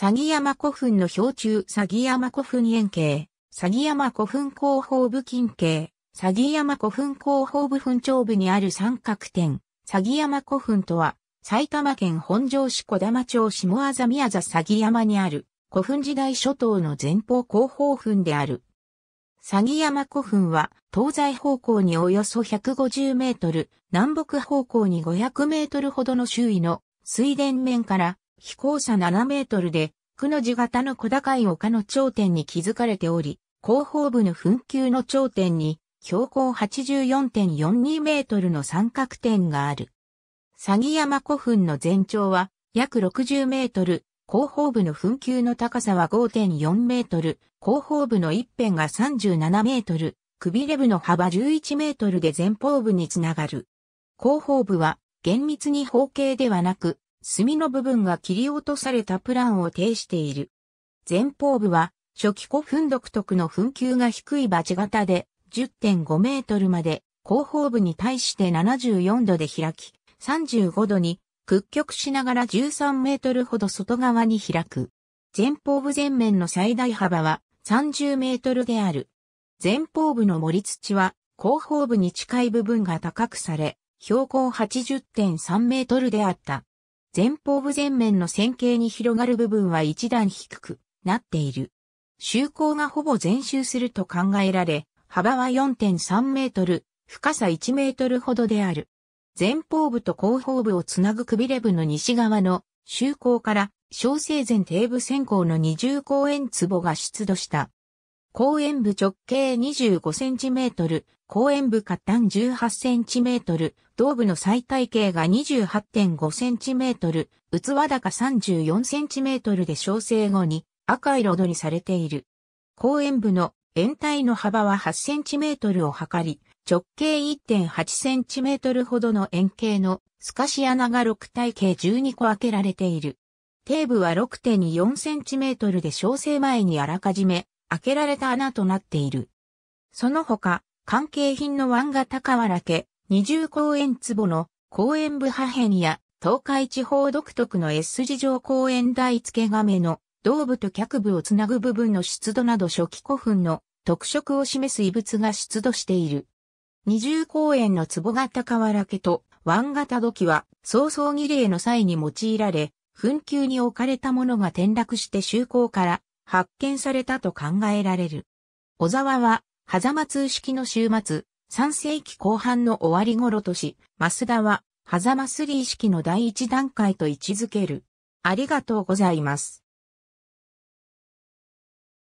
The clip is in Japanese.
詐欺山古墳の標柱詐欺山古墳円形、詐欺山古墳広報部近形、詐欺山古墳広報部墳頂部にある三角点、詐欺山古墳とは、埼玉県本庄市小玉町下あざ宮座詐欺山にある、古墳時代諸島の前方後方墳である。詐欺山古墳は、東西方向におよそ150メートル、南北方向に500メートルほどの周囲の水田面から飛行車7メートルで、くの字型の小高い丘の頂点に築かれており、後方部の墳丘の頂点に、標高84.42メートルの三角点がある。詐欺山古墳の全長は約60メートル、後方部の墳丘の高さは5.4メートル、後方部の一辺が37メートル、くびれ部の幅11メートルで前方部につながる。後方部は厳密に方形ではなく、墨の部分が切り落とされたプランを呈している。前方部は、初期古墳独特の墳丘が低いバチ型で10.5メートルまで、後方部に対して74度で開き、35度に屈曲しながら13メートルほど外側に開く。前方部前面の最大幅は30メートルである。前方部の盛り土は後方部に近い部分が高くされ、標高80.3メートルであった。前方部前面の線形に広がる部分は一段低くなっている。周口がほぼ全周すると考えられ、幅は4.3メートル、深さ1メートルほどである。前方部と後方部をつなぐくびれ部の西側の周口から小生前底部線口の二重公園壺が出土した。公園部直径 25cm、公園部下端 18cm、胴部の最体径が 28.5cm、器高 34cm で調整後に赤色取りされている。公園部の円体の幅は 8cm を測り、直径 1.8cm ほどの円形の透かし穴が6体径12個開けられている。底部は 6.4cm で調整前にあらかじめ開けられた穴となっている。その他、関係品の湾が高原家、二重公園壺の公園部破片や東海地方独特の S 字状公園台付け亀の胴部と脚部をつなぐ部分の出土など初期古墳の特色を示す遺物が出土している。二重公園の壺型瓦家と湾型土器は早々儀礼の際に用いられ、墳丘に置かれたものが転落して就航から発見されたと考えられる。小沢は、狭間通式の終末、3世紀後半の終わり頃とし、増田は、狭間スリー式の第一段階と位置づける。ありがとうございます。